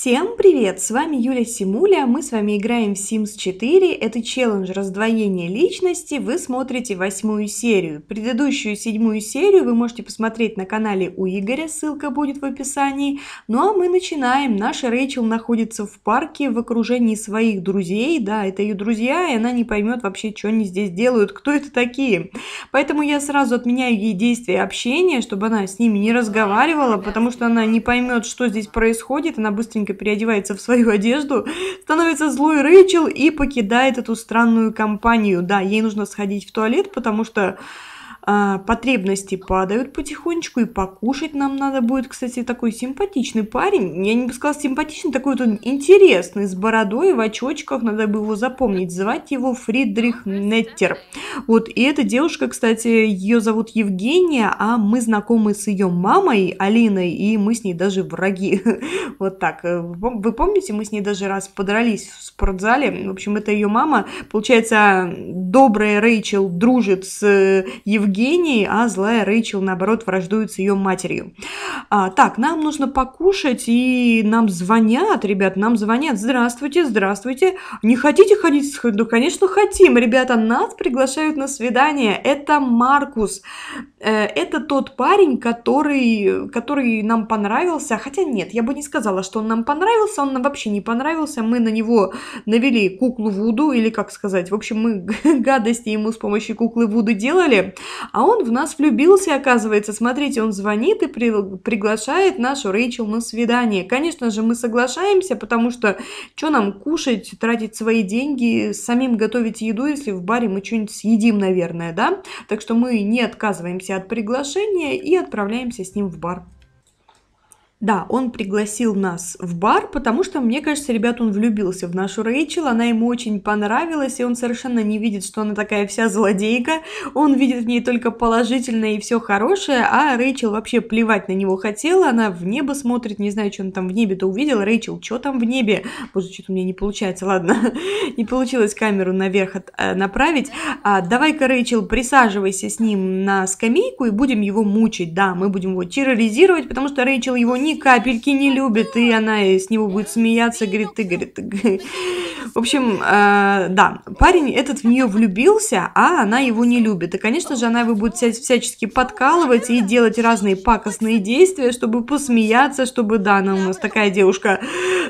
Всем привет! С вами Юля Симуля, мы с вами играем в Sims 4, это челлендж раздвоения личности, вы смотрите восьмую серию. Предыдущую седьмую серию вы можете посмотреть на канале у Игоря, ссылка будет в описании. Ну а мы начинаем, наша Рэйчел находится в парке в окружении своих друзей, да, это ее друзья, и она не поймет вообще, что они здесь делают, кто это такие. Поэтому я сразу отменяю ей действия общения, чтобы она с ними не разговаривала, потому что она не поймет, что здесь происходит, она быстренько быстренько переодевается в свою одежду, становится злой Рэйчел и покидает эту странную компанию. Да, ей нужно сходить в туалет, потому что а, потребности падают потихонечку, и покушать нам надо будет, кстати, такой симпатичный парень, я не бы сказала симпатичный, такой вот он интересный, с бородой, в очочках, надо бы его запомнить, звать его Фридрих Неттер. Вот, и эта девушка, кстати, ее зовут Евгения, а мы знакомы с ее мамой Алиной, и мы с ней даже враги. Вот так. Э, вы помните, мы с ней даже раз подрались в спортзале. В общем, это ее мама. Получается, добрая Рэйчел дружит с Евгенией, э, Гений, а злая Рэйчел, наоборот, враждует с ее матерью. А, так, нам нужно покушать, и нам звонят, ребят, нам звонят. Здравствуйте, здравствуйте. Не хотите ходить? Ну, конечно, хотим. Ребята, нас приглашают на свидание. Это Маркус. Э, это тот парень, который, который нам понравился. Хотя нет, я бы не сказала, что он нам понравился. Он нам вообще не понравился. Мы на него навели куклу Вуду, или как сказать. В общем, мы гадости ему с помощью куклы Вуду делали. А он в нас влюбился, оказывается. Смотрите, он звонит и при... приглашает нашу Рэйчел на свидание. Конечно же, мы соглашаемся, потому что что нам кушать, тратить свои деньги, самим готовить еду, если в баре мы что-нибудь съедим, наверное, да? Так что мы не отказываемся от приглашения и отправляемся с ним в бар. Да, он пригласил нас в бар, потому что, мне кажется, ребят, он влюбился в нашу Рэйчел, она ему очень понравилась, и он совершенно не видит, что она такая вся злодейка, он видит в ней только положительное и все хорошее, а Рэйчел вообще плевать на него хотела, она в небо смотрит, не знаю, что он там в небе-то увидел, Рэйчел, что там в небе? Боже, что-то у меня не получается, ладно, не получилось камеру наверх от, э, направить. А, Давай-ка, Рэйчел, присаживайся с ним на скамейку и будем его мучить, да, мы будем его терроризировать, потому что Рэйчел его не ни капельки не любит, и она с него будет смеяться, говорит, ты, говорит, ты, в общем, э, да, парень этот в нее влюбился, а она его не любит. И, конечно же, она его будет всячески подкалывать и делать разные пакостные действия, чтобы посмеяться, чтобы, да, она у нас такая девушка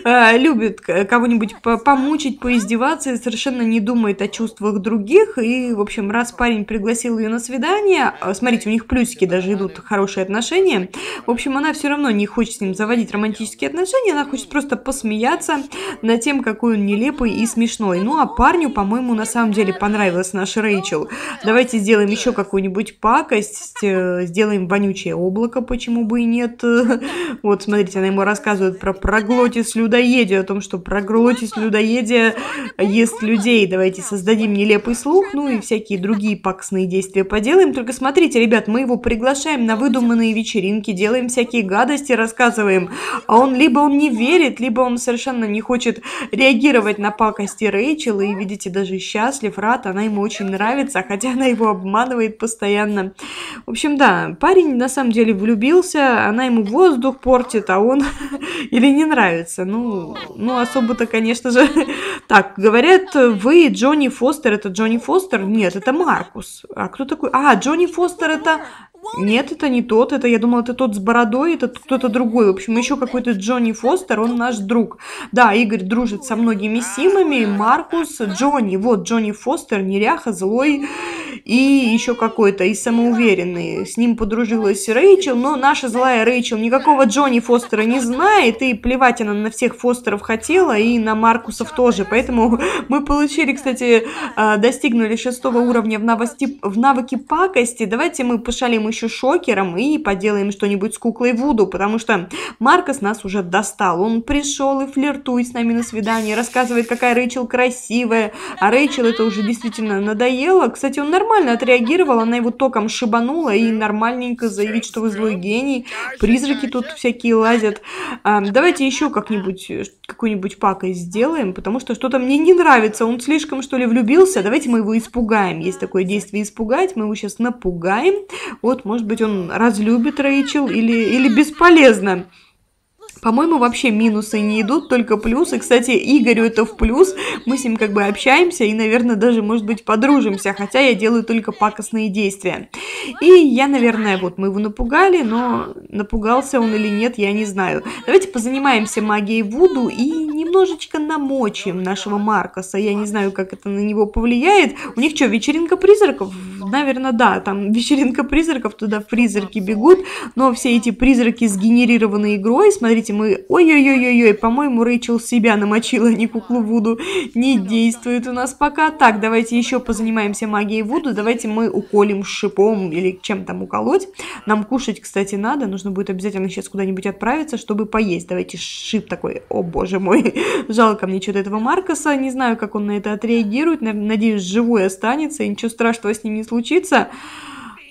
э, любит кого-нибудь помучить, поиздеваться и совершенно не думает о чувствах других. И, в общем, раз парень пригласил ее на свидание, э, смотрите, у них плюсики даже идут, хорошие отношения. В общем, она все равно не хочет с ним заводить романтические отношения, она хочет просто посмеяться над тем, какой он нелепый глупой и смешной. Ну а парню, по-моему, на самом деле понравилась наша Рэйчел. Давайте сделаем еще какую-нибудь пакость, э, сделаем вонючее облако, почему бы и нет. Вот, смотрите, она ему рассказывает про проглотис людоедия, о том, что проглотис людоедия ест людей. Давайте создадим нелепый слух, ну и всякие другие паксные действия поделаем. Только смотрите, ребят, мы его приглашаем на выдуманные вечеринки, делаем всякие гадости, рассказываем. А он либо он не верит, либо он совершенно не хочет реагировать на на пакости Рэйчел и, видите, даже счастлив, рад, она ему очень нравится, хотя она его обманывает постоянно. В общем, да, парень на самом деле влюбился, она ему воздух портит, а он или не нравится. Ну, ну особо-то, конечно же, так, говорят, вы Джонни Фостер, это Джонни Фостер? Нет, это Маркус. А кто такой? А, Джонни Фостер это... Нет, это не тот, это, я думала, это тот с бородой, это кто-то другой. В общем, еще какой-то Джонни Фостер, он наш друг. Да, Игорь дружит со многими Симами, Маркус, Джонни. Вот Джонни Фостер, неряха, злой и еще какой-то, и самоуверенный. С ним подружилась Рэйчел, но наша злая Рэйчел никакого Джонни Фостера не знает, и плевать она на всех Фостеров хотела, и на Маркусов тоже. Поэтому мы получили, кстати, а, достигнули шестого уровня в, новости, в навыке пакости. Давайте мы пошалим еще шокером и поделаем что-нибудь с куклой Вуду, потому что Маркус нас уже достал. Он пришел и флиртует с нами на свидание, рассказывает, какая Рэйчел красивая, а Рэйчел это уже действительно надоело. Кстати, он нормально отреагировала, она его током шибанула и нормальненько заявить, что вы злой гений, призраки тут всякие лазят. А, давайте еще как-нибудь, э, какую-нибудь пакость сделаем, потому что что-то мне не нравится, он слишком что ли влюбился, давайте мы его испугаем. Есть такое действие испугать, мы его сейчас напугаем. Вот, может быть, он разлюбит Рэйчел или, или бесполезно. По-моему, вообще минусы не идут, только плюсы. Кстати, Игорю это в плюс. Мы с ним как бы общаемся и, наверное, даже, может быть, подружимся, хотя я делаю только пакостные действия. И я, наверное, вот мы его напугали, но напугался он или нет, я не знаю. Давайте позанимаемся магией Вуду и немножечко намочим нашего Маркоса. Я не знаю, как это на него повлияет. У них что, вечеринка призраков наверное, да, там вечеринка призраков, туда призраки бегут, но все эти призраки сгенерированы игрой, смотрите, мы, ой-ой-ой-ой, по-моему, Рэйчел себя намочила, а не куклу Вуду, не действует у нас пока. Так, давайте еще позанимаемся магией Вуду, давайте мы уколем шипом или чем там уколоть. Нам кушать, кстати, надо, нужно будет обязательно сейчас куда-нибудь отправиться, чтобы поесть. Давайте шип такой, о боже мой, жалко мне что-то этого Маркоса, не знаю, как он на это отреагирует, надеюсь, живой останется, и ничего страшного с ним не случится случится,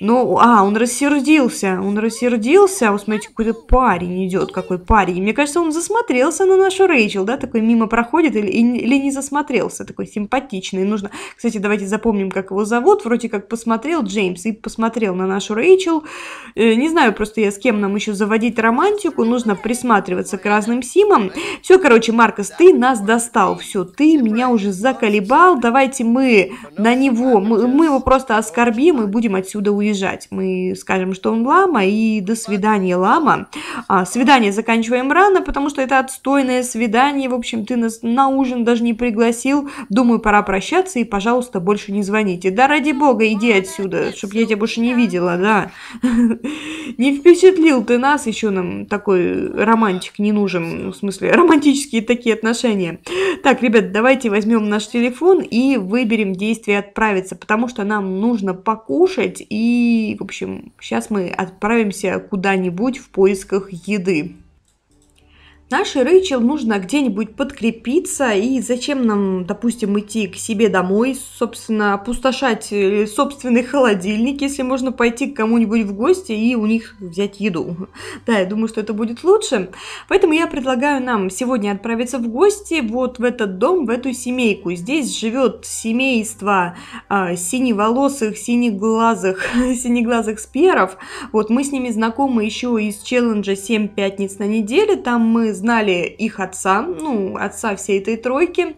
ну, а, он рассердился, он рассердился, а вот смотрите, какой-то парень идет, какой парень. Мне кажется, он засмотрелся на нашу Рэйчел, да, такой мимо проходит или, или не засмотрелся, такой симпатичный. Нужно, кстати, давайте запомним, как его зовут, вроде как посмотрел Джеймс и посмотрел на нашу Рэйчел. Э, не знаю просто я, с кем нам еще заводить романтику, нужно присматриваться к разным симам. Все, короче, Маркос, ты нас достал, все, ты меня уже заколебал, давайте мы на него, мы, мы его просто оскорбим и будем отсюда уезжать уезжать. Мы скажем, что он лама, и до свидания, лама. А, свидание заканчиваем рано, потому что это отстойное свидание. В общем, ты нас на ужин даже не пригласил. Думаю, пора прощаться, и, пожалуйста, больше не звоните. Да ради бога, иди отсюда, чтобы я тебя больше не видела, да. Не впечатлил ты нас, еще нам такой романтик не нужен, в смысле, романтические такие отношения. Так, ребят, давайте возьмем наш телефон и выберем действие «Отправиться», потому что нам нужно покушать и в общем, сейчас мы отправимся куда-нибудь в поисках еды. Нашей Рэйчел нужно где-нибудь подкрепиться, и зачем нам, допустим, идти к себе домой, собственно, опустошать э, собственный холодильник, если можно пойти к кому-нибудь в гости и у них взять еду. Да, я думаю, что это будет лучше. Поэтому я предлагаю нам сегодня отправиться в гости вот в этот дом, в эту семейку. Здесь живет семейство а, синеволосых, синеглазых, синеглазых сперов. Вот мы с ними знакомы еще из челленджа 7 пятниц на неделе. Там мы знали их отца, ну, отца всей этой тройки.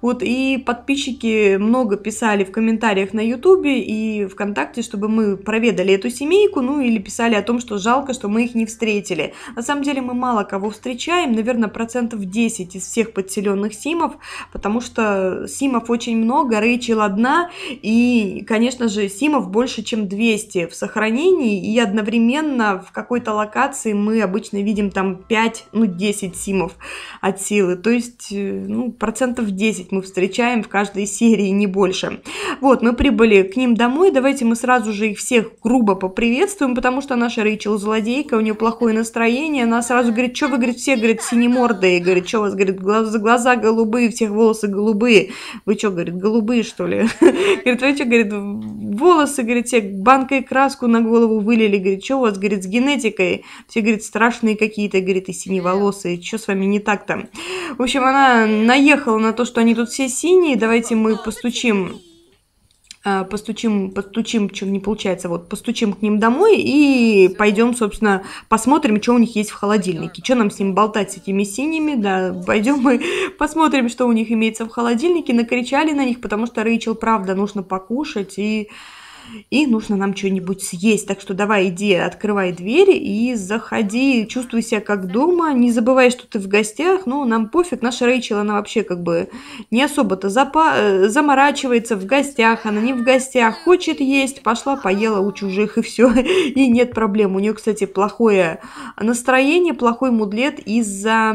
Вот и подписчики много писали в комментариях на Ютубе и ВКонтакте, чтобы мы проведали эту семейку, ну или писали о том, что жалко, что мы их не встретили. На самом деле мы мало кого встречаем, наверное, процентов 10 из всех подселенных симов, потому что симов очень много, Рэйчел одна, и, конечно же, симов больше, чем 200 в сохранении, и одновременно в какой-то локации мы обычно видим там 5, ну 10 симов от силы, то есть, э, ну, процентов 10 10 мы встречаем в каждой серии, не больше. Вот, мы прибыли к ним домой, давайте мы сразу же их всех грубо поприветствуем, потому что наша Рэйчел злодейка, у нее плохое настроение, она сразу говорит, что вы, говорит, все, говорит, синемордые, говорит, что у вас, говорит, глаза, глаза голубые, всех волосы голубые, вы что, говорит, голубые, что ли? Говорит, вы что, говорит, волосы, говорит, все банкой краску на голову вылили, говорит, что у вас, говорит, с генетикой, все, говорит, страшные какие-то, говорит, и синеволосые, что с вами не так там? В общем, она наехала на то, что они тут все синие. Давайте мы постучим, а, постучим, постучим, что не получается, вот, постучим к ним домой и пойдем, собственно, посмотрим, что у них есть в холодильнике. Что нам с ним болтать, с этими синими, да, пойдем мы, посмотрим, что у них имеется в холодильнике. Накричали на них, потому что Рэйчел, правда, нужно покушать и и нужно нам что-нибудь съесть. Так что давай иди, открывай двери и заходи, чувствуй себя как дома, не забывай, что ты в гостях, но ну, нам пофиг, наша Рэйчел, она вообще как бы не особо-то запа- э, заморачивается в гостях, она не в гостях, хочет есть, пошла, поела у чужих и все, и нет проблем. У нее, кстати, плохое настроение, плохой мудлет из-за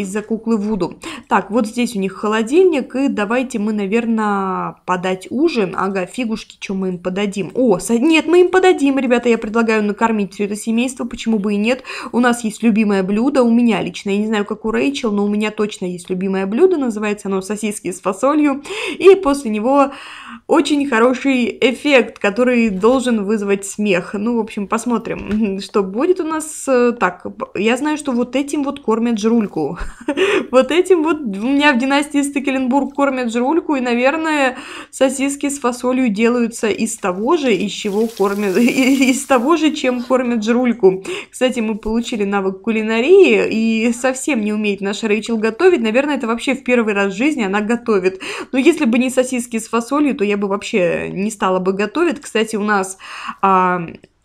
из-за куклы Вуду. Так, вот здесь у них холодильник, и давайте мы, наверное, подать ужин. Ага, фигушки, что мы им подадим? О, нет, мы им подадим, ребята, я предлагаю накормить все это семейство, почему бы и нет. У нас есть любимое блюдо, у меня лично, я не знаю, как у Рэйчел, но у меня точно есть любимое блюдо, называется оно сосиски с фасолью, и после него очень хороший эффект, который должен вызвать смех. Ну, в общем, посмотрим, что будет у нас. Э, так, я знаю, что вот этим вот кормят жрульку. вот этим вот у меня в династии Стекеленбург кормят жрульку, и, наверное, сосиски с фасолью делаются из того же, из чего кормят, из того же, чем кормят жрульку. Кстати, мы получили навык кулинарии, и совсем не умеет наша Рэйчел готовить. Наверное, это вообще в первый раз в жизни она готовит. Но если бы не сосиски с фасолью, то я бы вообще не стала бы готовить. Кстати, у нас а,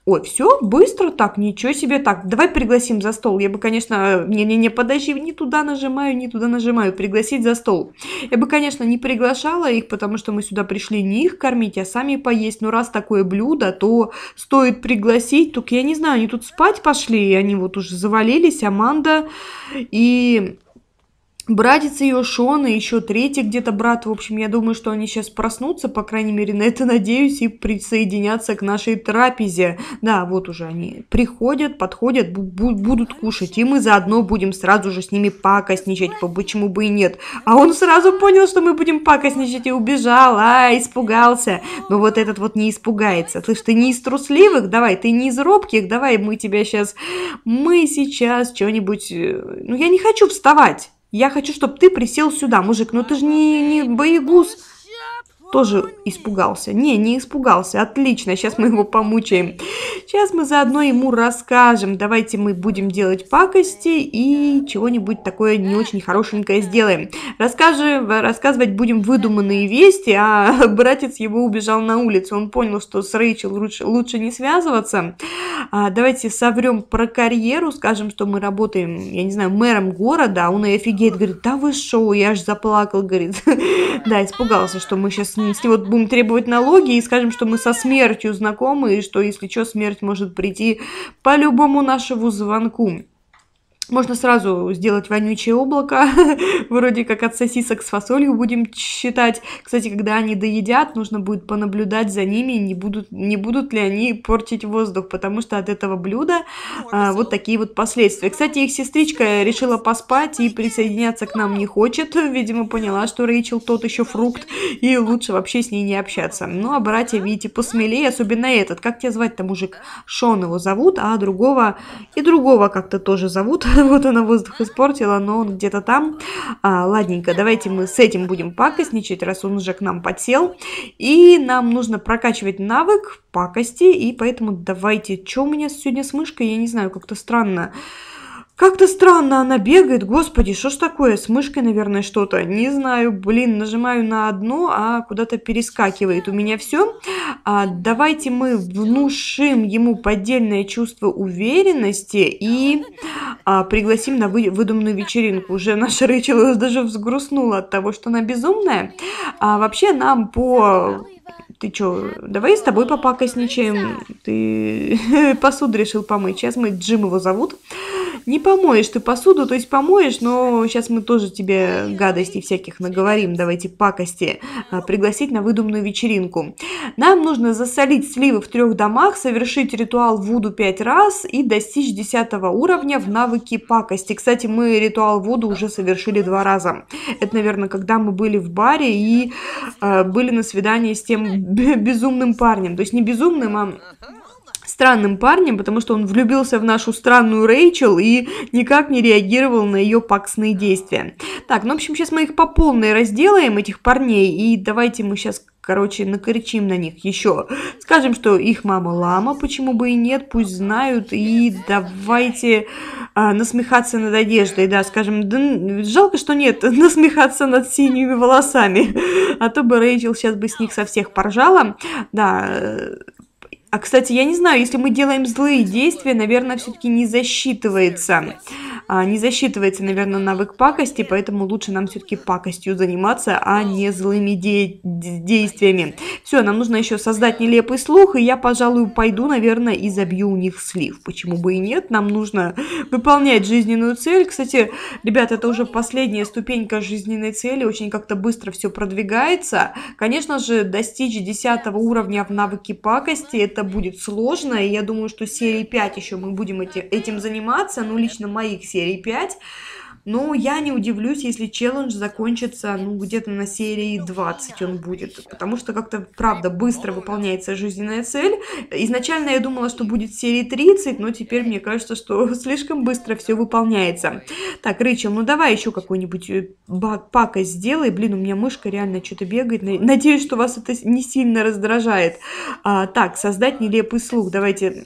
Ой, все, быстро так, ничего себе, так, давай пригласим за стол. Я бы, конечно, не-не-не, подожди, не туда нажимаю, не туда нажимаю, пригласить за стол. Я бы, конечно, не приглашала их, потому что мы сюда пришли не их кормить, а сами поесть. Но раз такое блюдо, то стоит пригласить. Только я не знаю, они тут спать пошли, и они вот уже завалились, Аманда и Братец ее, Шон и еще третий где-то брат. В общем, я думаю, что они сейчас проснутся, по крайней мере, на это надеюсь, и присоединятся к нашей трапезе. Да, вот уже они приходят, подходят, будут кушать. И мы заодно будем сразу же с ними пакостничать, почему бы и нет. А он сразу понял, что мы будем пакостничать и убежал, а, испугался. Но вот этот вот не испугается. Слышь, ты не из трусливых, давай, ты не из робких, давай мы тебя сейчас... Мы сейчас что-нибудь... Э, ну, я не хочу вставать. Я хочу, чтобы ты присел сюда, мужик. Но ну, ты же не, не боегуз тоже испугался. Не, не испугался. Отлично, сейчас мы его помучаем. Сейчас мы заодно ему расскажем. Давайте мы будем делать пакости и чего-нибудь такое не очень хорошенькое сделаем. Расскажи, рассказывать будем выдуманные вести, а братец его убежал на улицу. Он понял, что с Рэйчел лучше, лучше не связываться. А, давайте соврем про карьеру, скажем, что мы работаем, я не знаю, мэром города, а он и офигеет, говорит, да вы шо, я аж заплакал, говорит. Да, испугался, что мы сейчас с него будем требовать налоги и скажем, что мы со смертью знакомы, и что, если что, смерть может прийти по любому нашему звонку. Можно сразу сделать вонючее облако, вроде как от сосисок с фасолью будем считать. Кстати, когда они доедят, нужно будет понаблюдать за ними, не будут, не будут ли они портить воздух, потому что от этого блюда а, вот такие вот последствия. Кстати, их сестричка решила поспать и присоединяться к нам не хочет. Видимо, поняла, что Рэйчел тот еще фрукт, и лучше вообще с ней не общаться. Ну, а братья, видите, посмелее, особенно этот. Как тебя звать-то, мужик? Шон его зовут, а другого и другого как-то тоже зовут вот она воздух испортила, но он где-то там. А, ладненько, давайте мы с этим будем пакостничать, раз он уже к нам подсел. И нам нужно прокачивать навык пакости, и поэтому давайте... Что у меня сегодня с мышкой? Я не знаю, как-то странно. Странно. Как-то странно она бегает. Господи, что ж такое? С мышкой, наверное, что-то. Не знаю. Блин, нажимаю на одно, а куда-то перескакивает. У меня все. А, давайте мы внушим ему поддельное чувство уверенности и а, пригласим на вы, выдуманную вечеринку. Уже наша Рэйчел даже взгрустнула от того, что она безумная. А вообще нам по ты чё, давай с тобой попакосничаем, ты посуду решил помыть. Сейчас мы Джим его зовут. Не помоешь ты посуду, то есть помоешь, но сейчас мы тоже тебе гадостей всяких наговорим, давайте пакости, а, пригласить на выдуманную вечеринку. Нам нужно засолить сливы в трех домах, совершить ритуал Вуду пять раз и достичь десятого уровня в навыке пакости. Кстати, мы ритуал Вуду уже совершили два раза. Это, наверное, когда мы были в баре и э, были на свидании с тем безумным парнем. То есть не безумным, а странным парнем, потому что он влюбился в нашу странную Рэйчел и никак не реагировал на ее паксные действия. Так, ну, в общем, сейчас мы их по полной разделаем, этих парней, и давайте мы сейчас короче, накричим на них еще. Скажем, что их мама лама, почему бы и нет, пусть знают. И давайте а, насмехаться над одеждой, да, скажем, да, жалко, что нет, насмехаться над синими волосами, а то бы Рейчел сейчас бы с них со всех поржала, да, э, а, кстати, я не знаю, если мы делаем злые действия, наверное, все-таки не засчитывается. А, не засчитывается, наверное, навык пакости, поэтому лучше нам все-таки пакостью заниматься, а не злыми де- действиями. Все, нам нужно еще создать нелепый слух, и я, пожалуй, пойду, наверное, и забью у них слив. Почему бы и нет? Нам нужно выполнять жизненную цель. Кстати, ребят, это уже последняя ступенька жизненной цели, очень как-то быстро все продвигается. Конечно же, достичь 10 уровня в навыке пакости – это будет сложно, и я думаю, что серии 5 еще мы будем эти, этим заниматься, ну, лично моих серий 5, но ну, я не удивлюсь, если челлендж закончится, ну, где-то на серии 20 ну, он будет, потому что как-то, правда, ну, быстро выполняется жизненная цель. Изначально я думала, что будет серии 30, но теперь мне кажется, что слишком быстро все выполняется. Так, Рычел, ну давай еще какой-нибудь э, пакость сделай. Блин, у меня мышка реально что-то бегает. Надеюсь, что вас это не сильно раздражает. А, так, создать нелепый слух. Давайте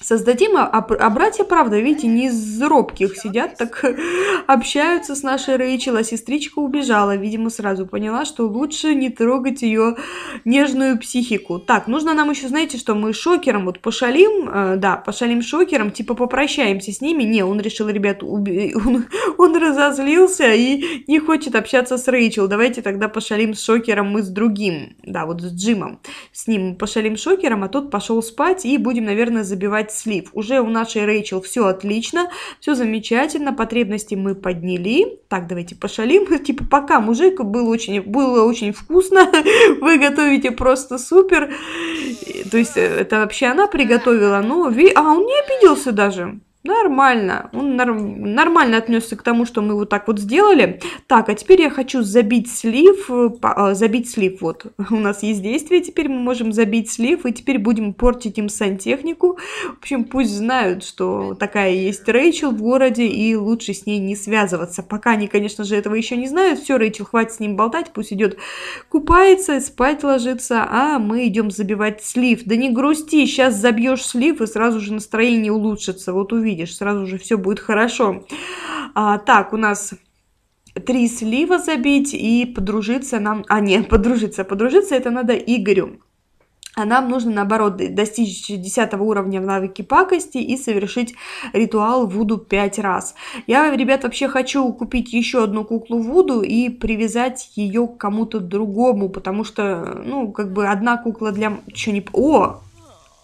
Создадим, а, а, а братья, правда, видите, не из робких сидят, так общаются с нашей Рэйчел, а сестричка убежала, видимо, сразу поняла, что лучше не трогать ее нежную психику. Так, нужно нам еще, знаете, что мы шокером вот пошалим, э, да, пошалим шокером, типа попрощаемся с ними. Не, он решил, ребят, уби... он, он разозлился и не хочет общаться с Рэйчел. Давайте тогда пошалим с шокером и с другим, да, вот с Джимом. С ним пошалим шокером, а тот пошел спать и будем, наверное, забивать 5 слив. Уже у нашей Рэйчел все отлично, все замечательно, потребности мы подняли. Так, давайте пошалим. Типа, пока, мужик, был очень, было очень вкусно, вы готовите просто супер. То есть, э, это вообще она приготовила, но... А он не обиделся даже. Нормально. Он норм, нормально отнесся к тому, что мы вот так вот сделали. Так, а теперь я хочу забить слив. Э, э, забить слив, вот. У нас есть действие, теперь мы можем забить слив. И теперь будем портить им сантехнику. В общем, пусть знают, что такая есть Рэйчел в городе. И лучше с ней не связываться. Пока они, конечно же, этого еще не знают. Все, Рэйчел, хватит с ним болтать. Пусть идет купается, спать ложится. А мы идем забивать слив. Да не грусти, сейчас забьешь слив и сразу же настроение улучшится. Вот увидишь увидишь, сразу же все будет хорошо. А, так, у нас три слива забить и подружиться нам... А, нет, подружиться. Подружиться это надо Игорю. А нам нужно, наоборот, достичь 10 уровня в навыке пакости и совершить ритуал Вуду 5 раз. Я, ребят, вообще хочу купить еще одну куклу Вуду и привязать ее к кому-то другому, потому что, ну, как бы одна кукла для... Че не... О!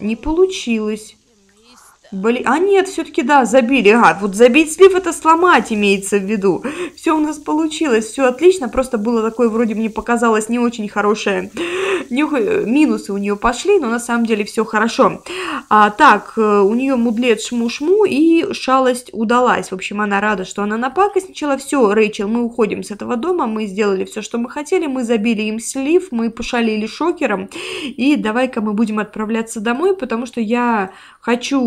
Не получилось. Блин, а нет, все-таки да, забили. а вот забить слив это сломать имеется в виду. Все у нас получилось, все отлично, просто было такое, вроде мне показалось, не очень хорошее. Минусы у нее пошли, но на самом деле все хорошо. А, так, э, у нее мудлет шму-шму и шалость удалась. В общем, она рада, что она напакостничала. Все, Рэйчел, мы уходим с этого дома, мы сделали все, что мы хотели, мы забили им слив, мы пошалили шокером. И давай-ка мы будем отправляться домой, потому что я хочу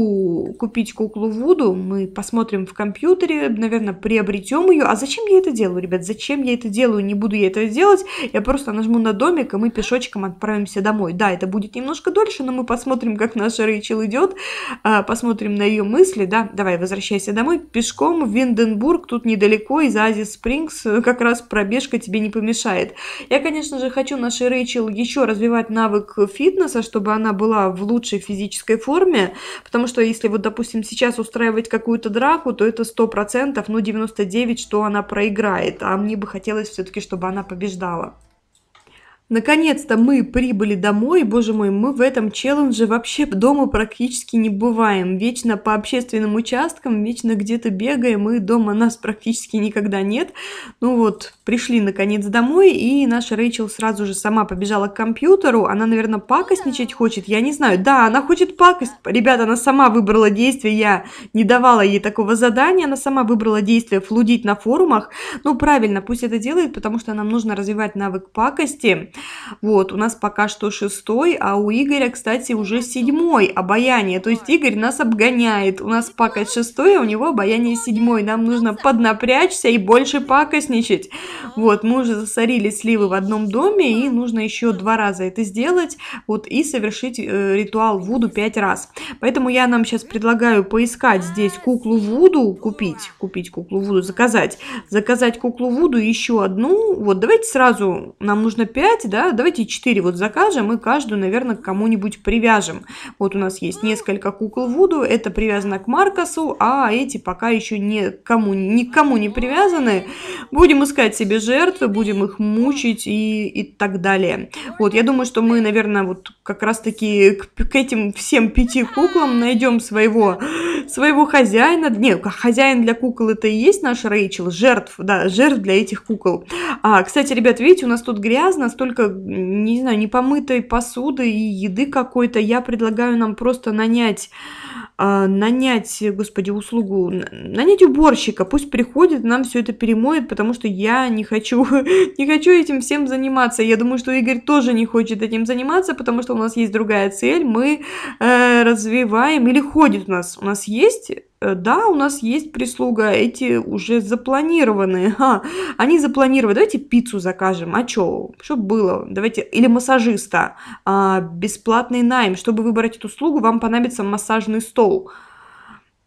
купить куклу Вуду, мы посмотрим в компьютере, наверное, приобретем ее. А зачем я это делаю, ребят? Зачем я это делаю? Не буду я это делать. Я просто нажму на домик, и мы пешочком отправимся домой. Да, это будет немножко дольше, но мы посмотрим, как наша Рэйчел идет, а, посмотрим на ее мысли. Да, давай, возвращайся домой. Пешком в Винденбург, тут недалеко, из Ази Спрингс, как раз пробежка тебе не помешает. Я, конечно же, хочу нашей Рэйчел еще развивать навык фитнеса, чтобы она была в лучшей физической форме, потому что если если вот, допустим, сейчас устраивать какую-то драку, то это 100%, ну 99, что она проиграет. А мне бы хотелось все-таки, чтобы она побеждала. Наконец-то мы прибыли домой, боже мой, мы в этом челлендже вообще дома практически не бываем. Вечно по общественным участкам, вечно где-то бегаем, и дома нас практически никогда нет. Ну вот, пришли наконец домой, и наша Рэйчел сразу же сама побежала к компьютеру. Она, наверное, пакостничать хочет, я не знаю. Да, она хочет пакость. Ребята, она сама выбрала действие, я не давала ей такого задания, она сама выбрала действие флудить на форумах. Ну правильно, пусть это делает, потому что нам нужно развивать навык пакости. Вот, у нас пока что шестой, а у Игоря, кстати, уже седьмой обаяние. То есть Игорь нас обгоняет. У нас пакость шестой, а у него обаяние седьмой. Нам нужно поднапрячься и больше пакостничать. Вот, мы уже засорили сливы в одном доме, и нужно еще два раза это сделать. Вот, и совершить э, ритуал Вуду пять раз. Поэтому я нам сейчас предлагаю поискать здесь куклу Вуду, купить, купить куклу Вуду, заказать. Заказать куклу Вуду еще одну. Вот, давайте сразу, нам нужно пять да, давайте четыре вот закажем и каждую, наверное, к кому-нибудь привяжем. Вот у нас есть несколько кукол Вуду, это привязано к Маркосу, а эти пока еще никому, никому не привязаны. Будем искать себе жертвы, будем их мучить и, и так далее. Вот, я думаю, что мы, наверное, вот как раз-таки к, к этим всем пяти куклам найдем своего, своего хозяина. Нет, хозяин для кукол это и есть наш Рэйчел, жертв, да, жертв для этих кукол. А, кстати, ребят, видите, у нас тут грязно, столько столько, не знаю, непомытой посуды и еды какой-то. Я предлагаю нам просто нанять а, нанять, господи, услугу, нанять уборщика, пусть приходит, нам все это перемоет, потому что я не хочу, не хочу этим всем заниматься. Я думаю, что Игорь тоже не хочет этим заниматься, потому что у нас есть другая цель, мы э, развиваем, или ходит у нас, у нас есть Э, да, у нас есть прислуга, эти уже запланированные. А, они запланированы. Давайте пиццу закажем. А чё? Что было? Давайте. Или массажиста. А, бесплатный найм. Чтобы выбрать эту услугу, вам понадобится массажный стол.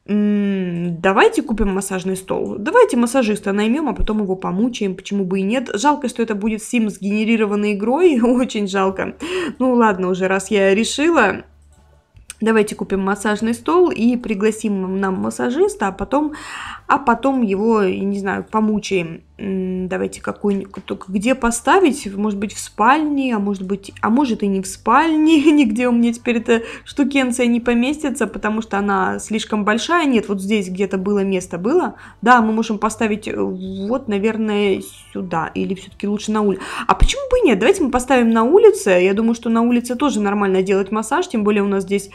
М-м, давайте купим массажный стол. Давайте массажиста наймем, а потом его помучаем. Почему бы и нет? Жалко, что это будет сим сгенерированной игрой. Очень жалко. Ну ладно, уже раз я решила Давайте купим массажный стол и пригласим нам массажиста, а потом, а потом его, не знаю, помучаем давайте какую-нибудь, где поставить, может быть, в спальне, а может быть, а может и не в спальне, нигде у меня теперь эта штукенция не поместится, потому что она слишком большая, нет, вот здесь где-то было место, было, да, мы можем поставить э, вот, наверное, сюда, или все-таки лучше на улице, а почему бы и нет, давайте мы поставим на улице, я думаю, что на улице тоже нормально делать массаж, тем более у нас здесь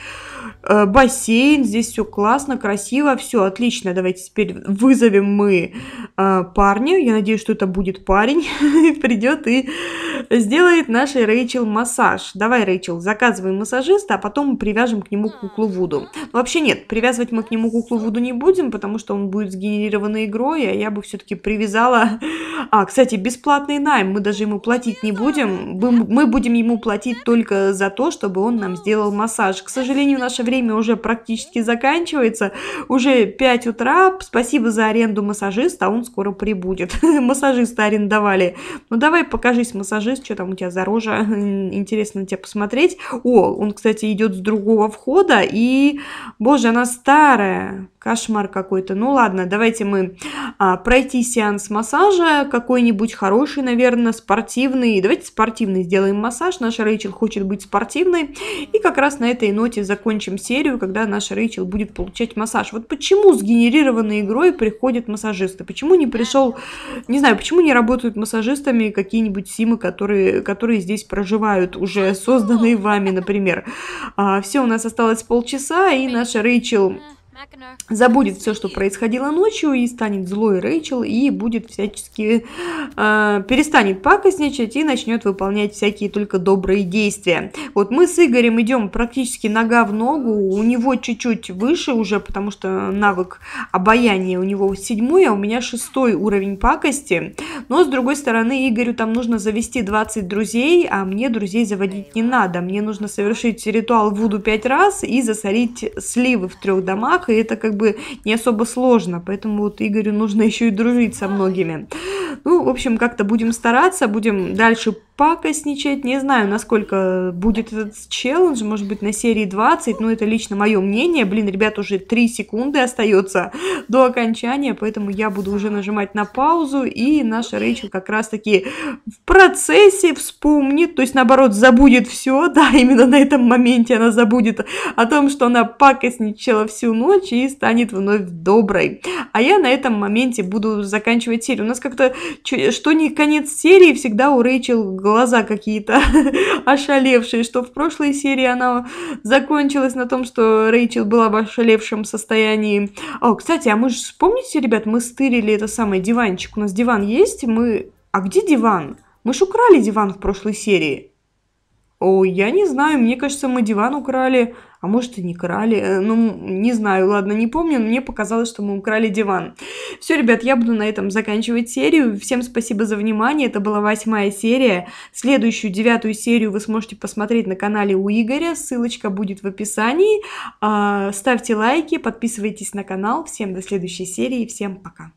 э, бассейн, здесь все классно, красиво, все отлично, давайте теперь вызовем мы э, парня, я надеюсь, что это будет парень, придет и сделает нашей Рэйчел массаж. Давай, Рэйчел, заказываем массажиста, а потом привяжем к нему куклу Вуду. Вообще нет, привязывать мы к нему куклу Вуду не будем, потому что он будет сгенерированной игрой, а я бы все-таки привязала... А, кстати, бесплатный найм, мы даже ему платить не будем. Мы будем ему платить только за то, чтобы он нам сделал массаж. К сожалению, наше время уже практически заканчивается. Уже 5 утра. Спасибо за аренду массажиста, а он скоро прибудет. Массажиста арендовали. Ну давай покажись массажист плюс, что там у тебя за рожа, интересно на тебя посмотреть. О, он, кстати, идет с другого входа, и, боже, она старая, кошмар какой-то. Ну ладно, давайте мы а, пройти сеанс массажа какой-нибудь хороший, наверное, спортивный. Давайте спортивный сделаем массаж, наша Рэйчел хочет быть спортивной, и как раз на этой ноте закончим серию, когда наша Рэйчел будет получать массаж. Вот почему сгенерированной игрой приходят массажисты? Почему не пришел, не знаю, почему не работают массажистами какие-нибудь симы, которые которые, которые здесь проживают, уже созданные ну. вами, например. А, все, у нас осталось полчаса, и наша Рэйчел забудет все, что происходило ночью, и станет злой Рэйчел, и будет всячески э, перестанет пакостничать и начнет выполнять всякие только добрые действия. Вот мы с Игорем идем практически нога в ногу, у него чуть-чуть выше уже, потому что навык обаяния у него седьмой, а у меня шестой уровень пакости. Но с другой стороны, Игорю там нужно завести 20 друзей, а мне друзей заводить не надо. Мне нужно совершить ритуал Вуду 5 раз и засорить сливы в трех домах, и это как бы не особо сложно, поэтому вот Игорю нужно еще и дружить со многими. Ну, в общем, как-то будем стараться, будем дальше пакостничать. Не знаю, насколько будет этот челлендж, может быть, на серии 20, но это лично мое мнение. Блин, ребят, уже 3 секунды остается до окончания, поэтому я буду уже нажимать на паузу, и наша Рэйчел как раз-таки в процессе вспомнит, то есть, наоборот, забудет все, да, именно на этом моменте она забудет о том, что она пакостничала всю ночь и станет вновь доброй. А я на этом моменте буду заканчивать серию. У нас как-то, что не конец серии, всегда у Рэйчел глаза какие-то ошалевшие, что в прошлой серии она закончилась на том, что Рэйчел была в ошалевшем состоянии. О, кстати, а мы же, вспомните, ребят, мы стырили это самый диванчик. У нас диван есть, мы... А где диван? Мы ж украли диван в прошлой серии. О, я не знаю, мне кажется, мы диван украли а может и не крали. Э, ну, не знаю, ладно, не помню, но мне показалось, что мы украли диван. Все, ребят, я буду на этом заканчивать серию. Всем спасибо за внимание, это была восьмая серия. Следующую, девятую серию вы сможете посмотреть на канале у Игоря, ссылочка будет в описании. А, ставьте лайки, подписывайтесь на канал. Всем до следующей серии, всем пока.